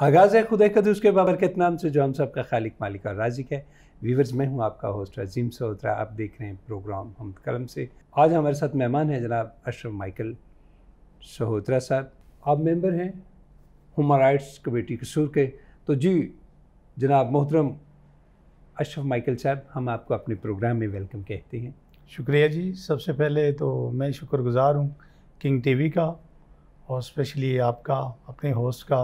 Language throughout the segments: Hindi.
आगाज़ है खुदा बाबर के नाम से जो हम सब का खालिक मालिक और राजिक है व्यूवर्स मैं हूं आपका होस्ट अजीम सहोत्रा आप देख रहे हैं प्रोग्राम हम कलम से आज हमारे साथ मेहमान हैं जनाब अशरफ माइकल सहोत्रा साहब आप मेंबर हैं ह्यूमन राइट्स कमेटी कसूर के तो जी जनाब मोहतरम अशरफ माइकल साहब हम आपको अपने प्रोग्राम में वेलकम कहते हैं शुक्रिया जी सबसे पहले तो मैं शुक्रगुज़ार हूँ किंग टीवी का और स्पेशली आपका अपने होस्ट का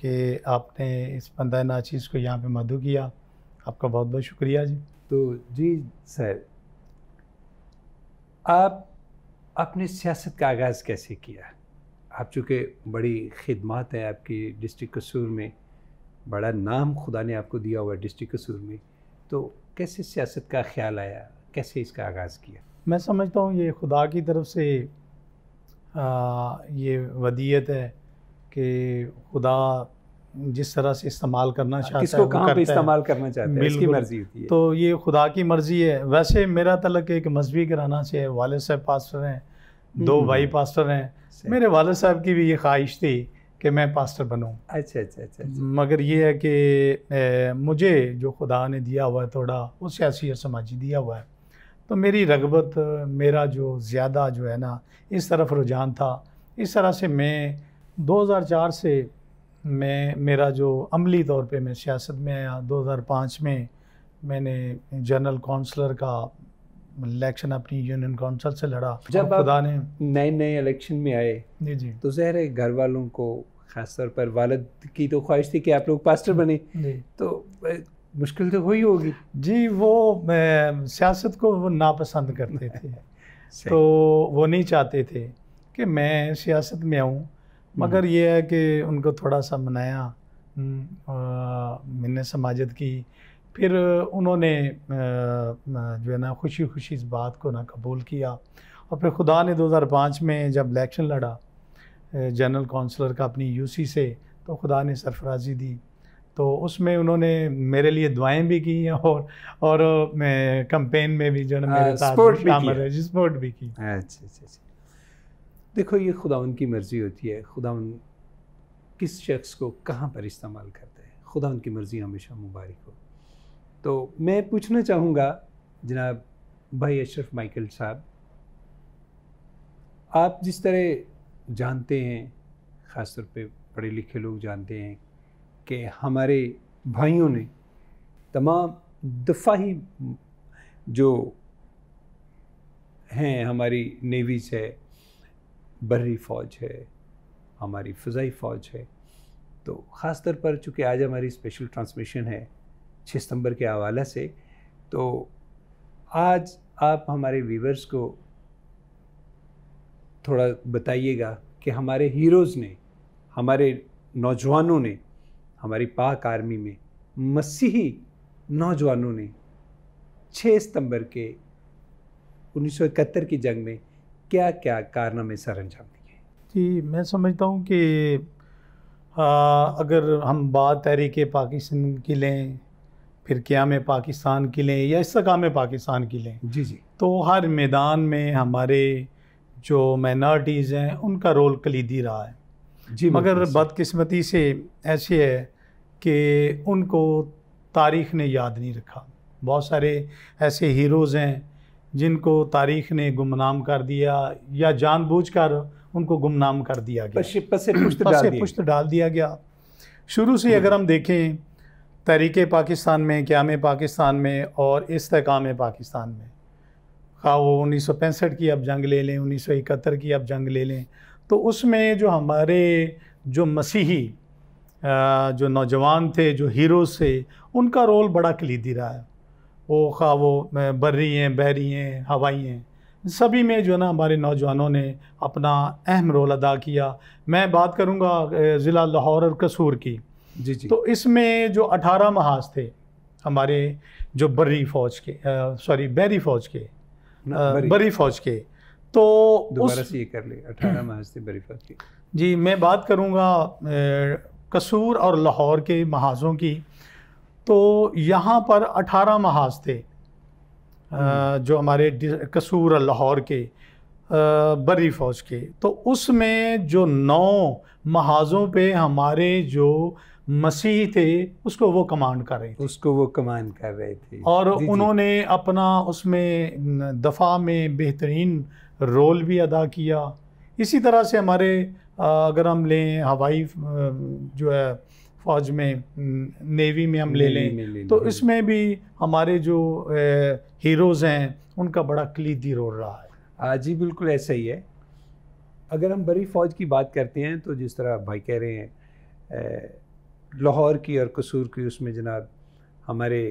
कि आपने इस बंदा नाचीज़ को यहाँ पे मधु किया आपका बहुत बहुत शुक्रिया जी तो जी सर आप अपने सियासत का आगाज़ कैसे किया आप चूँकि बड़ी खिदमत है आपकी डिस्ट्रिक्ट कसूर में बड़ा नाम खुदा ने आपको दिया हुआ है डिस्ट्रिक्ट कसूर में तो कैसे सियासत का ख्याल आया कैसे इसका आगाज़ किया मैं समझता हूँ ये खुदा की तरफ से आ, ये वदीयत है कि खुदा जिस तरह से इस्तेमाल करना हाँ, चाहता किसको है कहाँ पे इस्तेमाल करना चाहता है इसकी मर्जी होती है तो ये खुदा की मर्जी है वैसे मेरा तलक एक मजहबी कराना से है वालद साहब पास्टर हैं दो हम्म। भाई पास्टर हैं मेरे वालद साहब की भी ये ख्वाहिश थी कि मैं पास्टर बनूँ अच्छा, अच्छा अच्छा अच्छा मगर ये है कि मुझे जो खुदा ने दिया हुआ है थोड़ा वो सियासी और समाजी दिया हुआ है तो मेरी रगबत मेरा जो ज़्यादा जो है ना इस तरफ रुझान था इस तरह से मैं 2004 से मैं मेरा जो अमली तौर पे मैं सियासत में आया 2005 में मैंने जनरल काउंसलर का इलेक्शन अपनी यूनियन काउंसिल से लड़ा जब खुदा ने नए नए इलेक्शन में आए जी जी तो जहर घर वालों को खासतौर पर वालद की तो ख्वाहिश थी कि आप लोग पास्टर बने तो मुश्किल तो हुई होगी जी वो सियासत को वो नापसंद करते थे तो वो नहीं चाहते थे कि मैं सियासत में आऊँ हम्म। मगर ये है कि उनको थोड़ा सा मनाया हम्म, मैंने समाजत की फिर उन्होंने जो है ना खुशी खुशी इस बात को ना कबूल किया और फिर खुदा ने 2005 में जब इलेक्शन लड़ा जनरल काउंसलर का अपनी यूसी से तो खुदा ने सरफराजी दी तो उसमें उन्होंने मेरे लिए दुआएं भी की और और मैं कंपेन में भी जो है हाँ, मेरे साथ सपोर्ट भी की अच्छा अच्छा अच्छा देखो ये खुदावन की मर्ज़ी होती है खुदावन किस शख्स को कहाँ पर इस्तेमाल करता है खुदावन की मर्ज़ी हमेशा मुबारक हो तो मैं पूछना चाहूँगा जनाब भाई अशरफ माइकल साहब आप जिस तरह जानते हैं ख़ास तौर पे पढ़े लिखे लोग जानते हैं कि हमारे भाइयों ने तमाम दफाही जो हैं हमारी नेवीज़ है बर्री फ़ौज है हमारी फ़जाई फ़ौज है तो ख़ास तौर पर चूँकि आज हमारी स्पेशल ट्रांसमिशन है छः सितंबर के हवाले से तो आज आप हमारे व्यूवर्स को थोड़ा बताइएगा कि हमारे हीरोज़ ने हमारे नौजवानों ने हमारी पाक आर्मी में मसीही नौजवानों ने 6 सितंबर के 1971 की जंग में क्या क्या कारनामे सर अंजाम दिए जी मैं समझता हूँ कि आ, अगर हम बात तहरीक पाकिस्तान की लें फिर में पाकिस्तान की लें या इस में पाकिस्तान की लें जी जी तो हर मैदान में हमारे जो माइनॉरिटीज़ हैं उनका रोल कलीदी रहा है जी मगर बदकिस्मती से ऐसे है कि उनको तारीख़ ने याद नहीं रखा बहुत सारे ऐसे हीरोज़ हैं जिनको तारीख़ ने गुमनाम कर दिया या जानबूझकर उनको गुमनाम कर दिया गया पसे पसे पुश्त डाल दिया पुश्त डाल दिया गया शुरू से अगर हम देखें तहरीक पाकिस्तान में क्याम पाकिस्तान में और इसकाम पाकिस्तान में खा हाँ, वो उन्नीस की अब जंग ले लें उन्नीस की अब जंग ले लें तो उसमें जो हमारे जो मसीही जो नौजवान थे जो हीरोज़ थे उनका रोल बड़ा कलीदी रहा है वो खा वो बर्री हैं बहरी हैं हवाई हैं सभी में जो है ना हमारे नौजवानों ने अपना अहम रोल अदा किया मैं बात करूँगा ज़िला लाहौर और कसूर की जी जी तो इसमें जो अठारह महाज थे हमारे जो बर्री फ़ौज के सॉरी बहरी फ़ौज के बरी फ़ौज के तो दोबारा उस... से ये कर ले अठारह महाज थे बरी फ़ौज के जी मैं बात करूँगा कसूर और लाहौर के महाजों की तो यहाँ पर अठारह महाज थे हम्म। जो हमारे कसूर और लाहौर के बरी फ़ौज के तो उसमें जो नौ महाजों पे हमारे जो मसीह थे उसको वो कमांड कर रहे थे उसको वो कमांड कर रहे थे और उन्होंने अपना उसमें दफ़ा में बेहतरीन रोल भी अदा किया इसी तरह से हमारे अगर हम लें हवाई जो है फौज में नेवी में हम ले लें ले ले तो इसमें भी हमारे जो हीरोज़ हैं उनका बड़ा क्लीदी रोल रहा है जी बिल्कुल ऐसा ही है अगर हम बड़ी फ़ौज की बात करते हैं तो जिस तरह भाई कह रहे हैं लाहौर की और कसूर की उसमें जनाब हमारे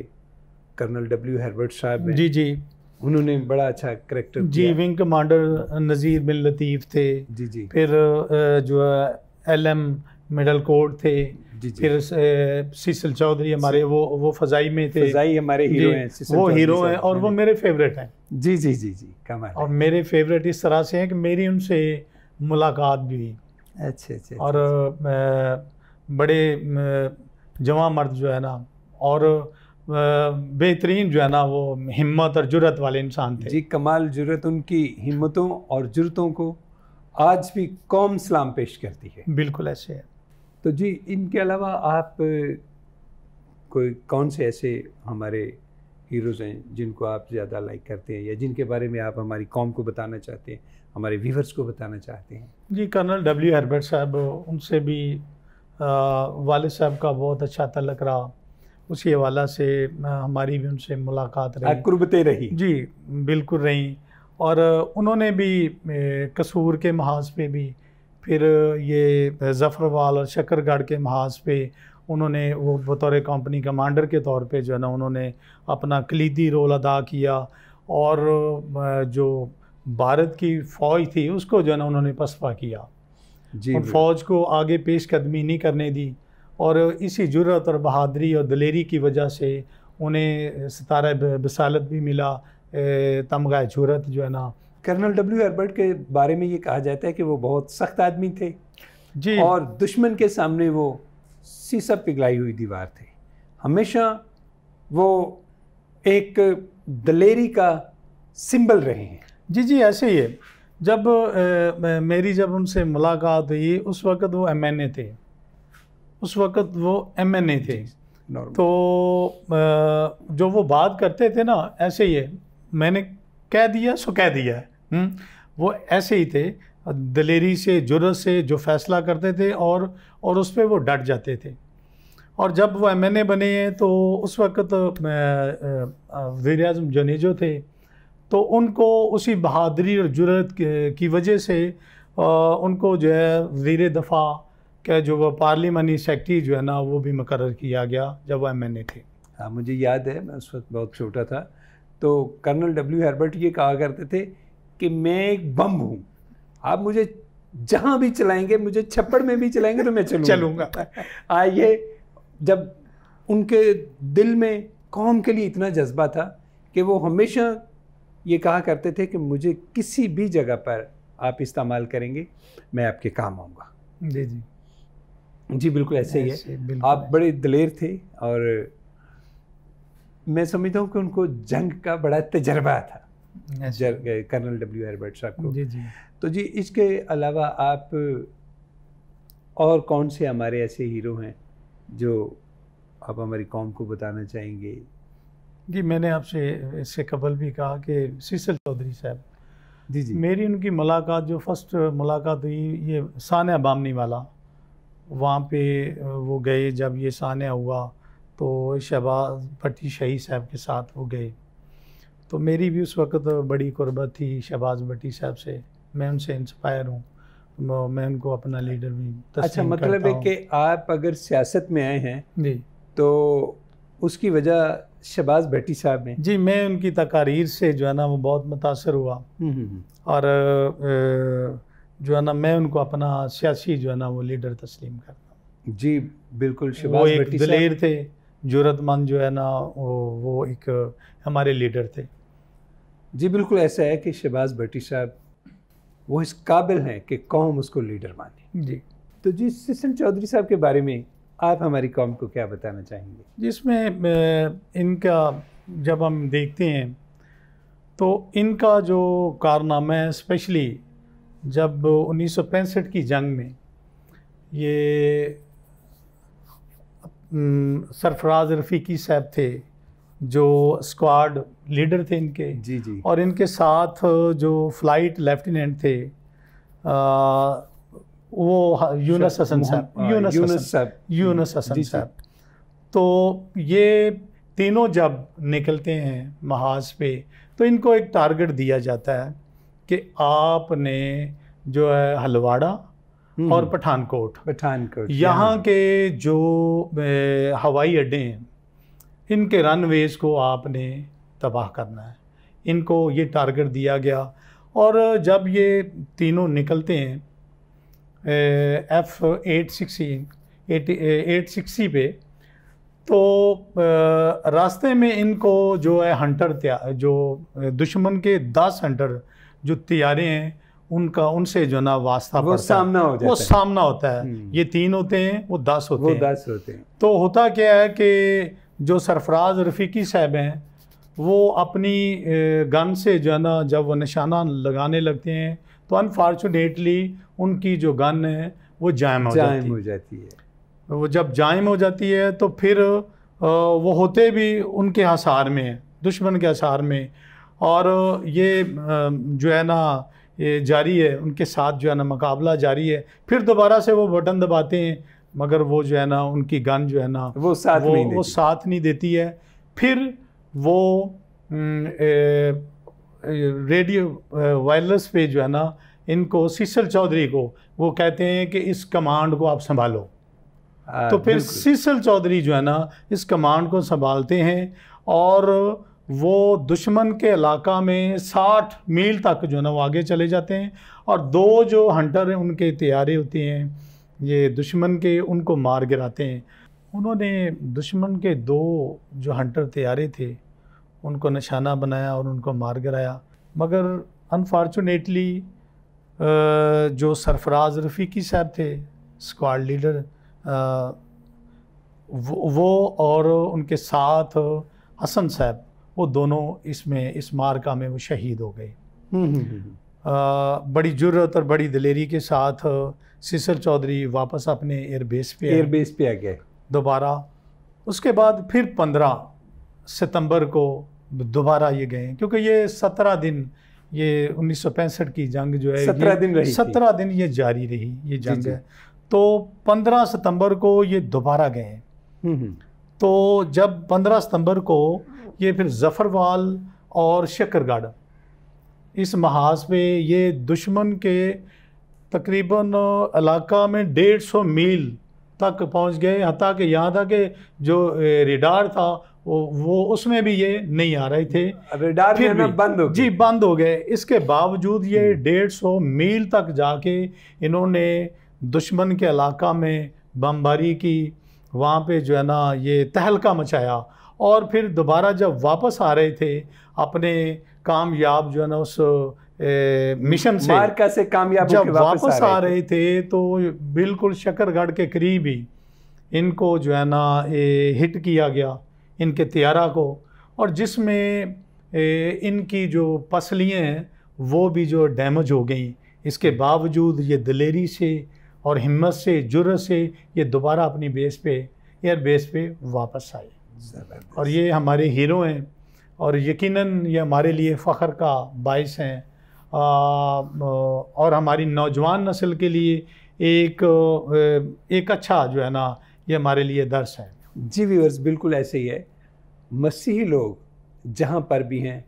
कर्नल डब्ल्यू हर्बर्ट साहब जी जी उन्होंने बड़ा अच्छा करेक्टर जी विंग कमांडर नज़ीर बिन लतीफ़ थे जी जी फिर जो एल एम मिडल कोर्ट थे जी फिर सीसल चौधरी हमारे वो वो फजाई में थे फजाई हमारे हीरो हैं वो हीरो हैं और वो हम्म। मेरे फेवरेट हैं जी जी जी जी कमाल और मेरे फेवरेट इस तरह से हैं कि मेरी उनसे मुलाकात भी हुई अच्छा अच्छा, अच्छा और अच्छा। बड़े जवा मर्द जो है ना और बेहतरीन जो है ना वो हिम्मत और जुरत वाले इंसान थे जी कमाल जुरत उनकी हिम्मतों और जुरतों को आज भी कौम सलाम पेश करती है बिल्कुल ऐसे है तो जी इनके अलावा आप कोई कौन से ऐसे हमारे हीरोज़ हैं जिनको आप ज़्यादा लाइक करते हैं या जिनके बारे में आप हमारी कौम को बताना चाहते हैं हमारे व्यूवर्स को बताना चाहते हैं जी कर्नल डब्ल्यू हरबर्ट साहब उनसे भी वाले साहब का बहुत अच्छा तलक रहा उसी हवाला से हमारी भी उनसे मुलाकात रही कुर्बतें रही जी बिल्कुल रहीं और उन्होंने भी कसूर के महाज पे भी फिर ये जफ़रवाल और शक्करगढ़ के महाज पे उन्होंने वो बतौर कंपनी कमांडर के तौर पे जो है ना उन्होंने अपना कलीदी रोल अदा किया और जो भारत की फ़ौज थी उसको जो है ना उन्होंने पसपा किया जी फौज को आगे पेश कदमी नहीं करने दी और इसी जुरत और बहादरी और दलेरी की वजह से उन्हें सितारा बसालत भी मिला तमगा जुरत जो है ना कर्नल डब्ल्यू हर्बर्ट के बारे में ये कहा जाता है कि वो बहुत सख्त आदमी थे जी और दुश्मन के सामने वो सीसा पिघलाई हुई दीवार थे हमेशा वो एक दलेरी का सिंबल रहे हैं जी जी ऐसे ही है जब ए, मेरी जब उनसे मुलाकात हुई उस वक़्त वो एम थे उस वक़्त वो एम एन ए थे तो जो वो बात करते थे ना ऐसे ही है मैंने कह दिया सो कह दिया है हम्म, वो ऐसे ही थे दलेरी से जुरत से जो फैसला करते थे और और उस पर वो डट जाते थे और जब वो एम एन ए बने तो उस वक्त वीर अजम जनेजो थे तो उनको उसी बहादरी और जुरत की वजह से उनको जो है वीर दफ़ा कि जो वह पार्लियामानी सेक्रेटरी जो है ना वो भी मुकर किया गया जब वह एम एन ए थे हाँ मुझे याद है मैं उस वक्त बहुत छोटा था तो कर्नल डब्ल्यू हर्बर्ट ये कहा करते थे कि मैं एक बम हूँ आप मुझे जहाँ भी चलाएंगे मुझे छप्पड़ में भी चलाएंगे तो मैं चलूंगा, चलूंगा। आइए हाँ, जब उनके दिल में कौम के लिए इतना जज्बा था कि वो हमेशा ये कहा करते थे कि मुझे किसी भी जगह पर आप इस्तेमाल करेंगे मैं आपके काम आऊँगा जी जी जी बिल्कुल ऐसे ही है आप बड़े दलेर थे और मैं समझता हूँ कि उनको जंग का बड़ा तजर्बा था कर्नल डब्ल्यू हर्बर्ट साहब को जी जी तो जी इसके अलावा आप और कौन से हमारे ऐसे हीरो हैं जो आप हमारी कॉम को बताना चाहेंगे जी मैंने आपसे इससे कबल भी कहा कि सीसल चौधरी साहब जी जी मेरी उनकी मुलाकात जो फर्स्ट मुलाकात हुई ये सान्या बामनी वाला वहाँ पे वो गए जब ये सान्या हुआ तो शहबाज भट्टी शही साहब के साथ वो गए तो मेरी भी उस वक्त बड़ी कुर्बत थी शहबाज भट्टी साहब से मैं उनसे इंस्पायर हूँ मैं उनको अपना लीडर भी अच्छा मतलब है कि आप अगर सियासत में आए हैं जी तो उसकी वजह शहबाज भट्टी साहब ने जी मैं उनकी तकारीर से जो है ना वो बहुत मुतासर हुआ हम्म, हम्म, हम्म। और आ, आ, जो है ना मैं उनको अपना सियासी जो है ना वो लीडर तस्लीम करता हूँ जी बिल्कुल वो एक दलेर थे जरूरतमंद जो है ना वो वो एक हमारे लीडर थे जी बिल्कुल ऐसा है कि शहबाज भट्टी साहब वो इस काबिल हैं कि कौम उसको लीडर माने जी तो जी सिस्टम चौधरी साहब के बारे में आप हमारी कौम को क्या बताना चाहेंगे जिसमें इनका जब हम देखते हैं तो इनका जो कारनामा है स्पेशली जब उन्नीस की जंग में ये सरफराज रफ़ीकी साहब थे जो स्क्वाड लीडर थे इनके जी जी और इनके साथ जो फ्लाइट लेफ्टिनेंट थे आ, वो यूनस हसन साहब यूनस हाँ, साहब यूनस हसन साहब तो ये तीनों जब निकलते हैं महाज पे तो इनको एक टारगेट दिया जाता है कि आपने जो है हलवाड़ा हम्म। और पठानकोट पठानकोट हाँ। यहाँ के जो हवाई अड्डे हैं इनके रनवेज को आपने तबाह करना है इनको ये टारगेट दिया गया और जब ये तीनों निकलते हैं F eight sixty eight eight sixty पे तो रास्ते में इनको जो है हंटर जो दुश्मन के दस हंटर जो तैयारें हैं उनका उनसे जो ना वास्ता वो सामना हो जाता वो सामना होता है हम्म। ये तीन होते हैं वो दस होते वो हैं दस होते हैं तो होता क्या है कि जो सरफराज रफ़ीकी साहब हैं वो अपनी गन से जो है ना जब वो निशाना लगाने लगते हैं तो अनफॉर्चुनेटली उनकी जो गन है वो जायम हो जाती हो जाती है वो जब जायम हो जाती है तो फिर वो होते भी उनके हसार में दुश्मन के हसार में और ये जो है ना ये जारी है उनके साथ जो है ना मुकाबला जारी है फिर दोबारा से वो बटन दबाते हैं मगर वो जो है ना उनकी गन जो है ना वो साथ वो, नहीं देती। वो साथ नहीं देती है फिर वो ए, रेडियो वायरलेस पे जो है ना इनको सीसल चौधरी को वो कहते हैं कि इस कमांड को आप संभालो आ, हाँ, तो फिर सीसल चौधरी जो है ना इस कमांड को संभालते हैं और वो दुश्मन के इलाका में 60 मील तक जो है ना वो आगे चले जाते हैं और दो जो हंटर हैं उनके तैयारी होते हैं ये दुश्मन के उनको मार गिराते हैं उन्होंने दुश्मन के दो जो हंटर तैयारे थे उनको निशाना बनाया और उनको मार गिराया मगर अनफॉर्चुनेटली जो सरफराज रफ़ीकी साहब थे स्क्वाड लीडर वो और उनके साथ हसन साहब वो दोनों इसमें इस मार्का में वो शहीद हो गए हम्म, हम्म, हम्म, बड़ी जुर्रत और बड़ी दिलेरी के साथ सिसर चौधरी वापस अपने एयरबेस पे एयरबेस पे आ गए दोबारा उसके बाद फिर पंद्रह सितंबर को दोबारा ये गए क्योंकि ये सत्रह दिन ये उन्नीस की जंग जो है सत्रह दिन रही सत्रह दिन ये जारी रही ये जंग जी, जी. है तो पंद्रह सितंबर को ये दोबारा गए तो जब पंद्रह सितंबर को ये फिर ज़फ़रवाल और शक्कर गार्डन इस महाज पे ये दुश्मन के तकरीबन इलाका में डेढ़ सौ मील तक पहुंच गए हती कि यहाँ था कि जो रिडार था वो वो उसमें भी ये नहीं आ रहे थे रिडार फिर भी, बंद हो जी बंद हो गए इसके बावजूद ये हम्म। डेढ़ सौ मील तक जाके इन्होंने दुश्मन के इलाका में बमबारी की वहाँ पे जो है ना ये तहलका मचाया और फिर दोबारा जब वापस आ रहे थे अपने कामयाब जो है ना उस ए, मिशन से मार्का से कामयाब जब वापस, वापस आ रहे थे तो बिल्कुल शकरगढ़ के करीब ही इनको जो है ना ए, हिट किया गया इनके त्यारा को और जिसमें इनकी जो पसलियाँ हैं वो भी जो डैमेज हो गई इसके बावजूद ये दिलेरी से और हिम्मत से जुर्र से ये दोबारा अपनी बेस पे एयर बेस पे वापस आए और ये हमारे हीरो हैं और यकीनन ये हमारे लिए फ़ख्र का बायस हैं और हमारी नौजवान नस्ल के लिए एक एक अच्छा जो है ना ये हमारे लिए दर्श है जी वीवर्स बिल्कुल ऐसे ही है मसीही लोग जहाँ पर भी हैं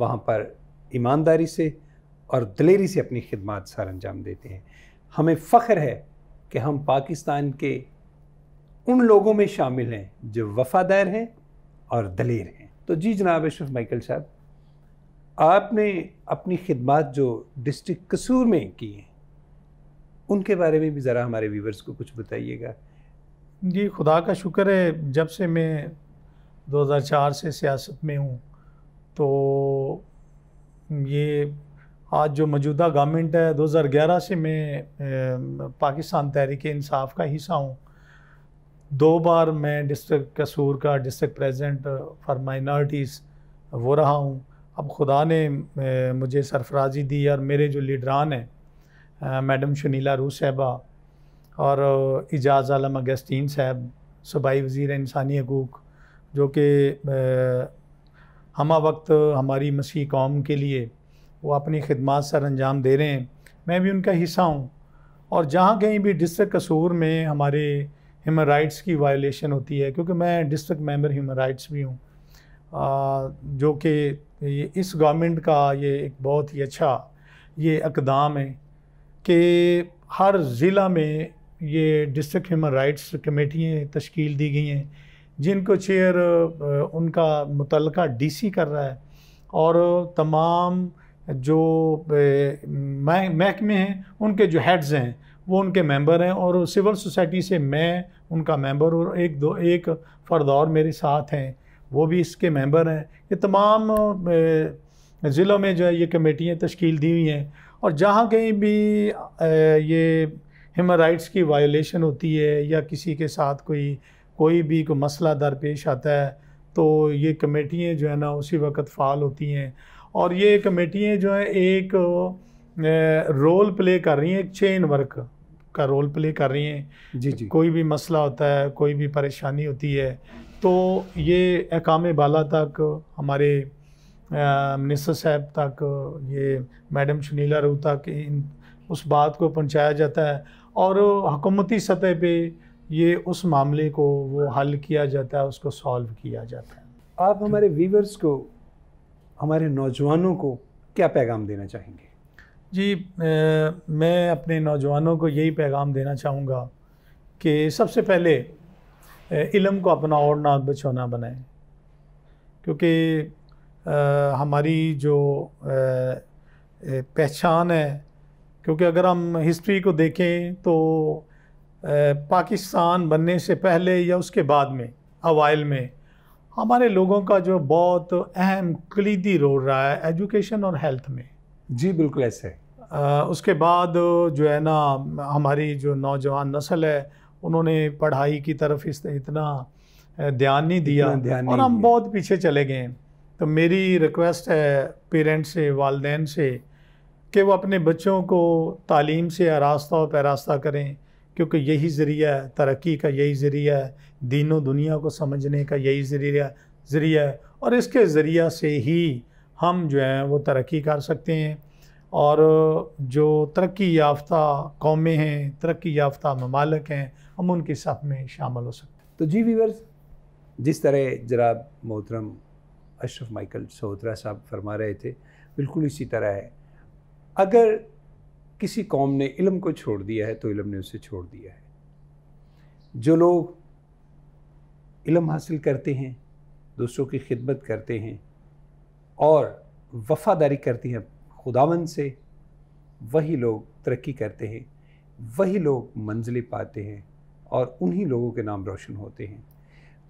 वहाँ पर ईमानदारी से और दलेरी से अपनी खिदमत सर अंजाम देते हैं हमें फ़ख्र है कि हम पाकिस्तान के उन लोगों में शामिल हैं जो वफादार हैं और दलेर हैं तो जी जनाब अशरफ माइकल साहब आपने अपनी खिदमत जो डिस्ट्रिक्ट कसूर में की हैं उनके बारे में भी ज़रा हमारे व्यूवर्स को कुछ बताइएगा जी खुदा का शुक्र है जब से मैं 2004 से सियासत में हूँ तो ये आज जो मौजूदा गवर्नमेंट है 2011 से मैं पाकिस्तान तहरीक इंसाफ का हिस्सा हूँ दो बार मैं डिस्ट्रिक्ट कसूर का डिस्ट्रिक्ट प्रेसिडेंट फॉर माइनॉरिटीज़ वो रहा हूँ अब खुदा ने uh, मुझे सरफराजी दी और मेरे जो लीडरान हैं uh, मैडम शनीला रू साहबा और uh, इजाज़ आलम अगस्तीन साहब सूबाई वज़ी इंसानी हकूक़ जो कि हम वक्त हमारी मसीह कौम के लिए वो अपनी खदमात सर अंजाम दे रहे हैं मैं भी उनका हिस्सा हूँ और जहाँ कहीं भी डिस्ट्रिक्ट कसूर में हमारे ह्यूमन राइट्स की वायलेशन होती है क्योंकि मैं डिस्ट्रिक्ट मेंबर ह्यूमन राइट्स भी हूँ जो कि इस गवर्नमेंट का ये एक बहुत ही अच्छा ये अकदाम है कि हर ज़िला में ये डिस्ट्रिक्ट ह्यूमन राइट्स कमेटियाँ तश्कील दी गई हैं जिनको चेयर उनका मुतल डीसी कर रहा है और तमाम जो महकमे हैं उनके जो हेड्स हैं वो उनके मेंबर हैं और सिविल सोसाइटी से मैं उनका मेंबर और एक दो एक और मेरे साथ हैं वो भी इसके मेंबर हैं ये तमाम ज़िलों में जो है ये कमेटियाँ तश्कील दी हुई हैं और जहाँ कहीं भी ये ह्यूमन राइट्स की वायोलेशन होती है या किसी के साथ कोई कोई भी कोई मसला दरपेश आता है तो ये कमेटियाँ जो है ना उसी वक्त फ़ाल होती हैं और ये कमेटियाँ जो हैं एक रोल प्ले कर रही हैं एक चेन वर्क का रोल प्ले कर रही हैं जी जी कोई भी मसला होता है कोई भी परेशानी होती है तो ये अकाम बाला तक हमारे मिनिस्टर साहब तक ये मैडम सुनीला रू तक इन उस बात को पहुंचाया जाता है और हकूमती सतह पे ये उस मामले को वो हल किया जाता है उसको सॉल्व किया जाता है आप हमारे व्यूवर्स को हमारे नौजवानों को क्या पैगाम देना चाहेंगे जी ए, मैं अपने नौजवानों को यही पैगाम देना चाहूँगा कि सबसे पहले इलम को अपना और ना बचौना बनाएं क्योंकि हमारी जो पहचान है क्योंकि अगर हम हिस्ट्री को देखें तो पाकिस्तान बनने से पहले या उसके बाद में अवाइल में हमारे लोगों का जो बहुत अहम कलीदी रोल रहा है एजुकेशन और हेल्थ में जी बिल्कुल ऐसे है उसके बाद जो है ना हमारी जो नौजवान नस्ल है उन्होंने पढ़ाई की तरफ इस इतना ध्यान नहीं दिया ध्यान और हम बहुत पीछे चले गए तो मेरी रिक्वेस्ट है पेरेंट्स से वालदे से कि वो अपने बच्चों को तालीम से आरास्ता और पैरास्ता करें क्योंकि यही ज़रिया है तरक्की का यही ज़रिया है दीनों दुनिया को समझने का यही ज़रिया ज़रिया है और इसके ज़रिया से ही हम जो हैं वो तरक्की कर सकते हैं और जो तरक्की याफ्ता कौमें हैं तरक्की याफ्ता ममालक हैं हम उनके साथ में शामिल हो सकते हैं तो जी वीवर्स जिस तरह जरा मोहतरम अशरफ माइकल सहोत्रा साहब फरमा रहे थे बिल्कुल इसी तरह है अगर किसी कौम ने इलम को छोड़ दिया है तो इलम ने उसे छोड़ दिया है जो लोग इलम हासिल करते हैं दूसरों की खिदमत करते हैं और वफादारी करती हैं खुदावन से वही लोग तरक्की करते हैं वही लोग मंजिलें पाते हैं और उन्हीं लोगों के नाम रोशन होते हैं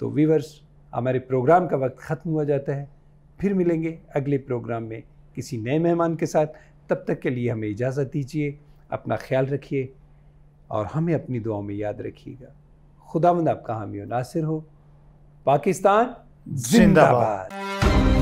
तो वीवर्स हमारे प्रोग्राम का वक्त ख़त्म हुआ जाता है फिर मिलेंगे अगले प्रोग्राम में किसी नए मेहमान के साथ तब तक के लिए हमें इजाज़त दीजिए अपना ख्याल रखिए और हमें अपनी दुआओं में याद रखिएगा खुदावंद आपका हामी नासिर हो पाकिस्तान जिंदाबाद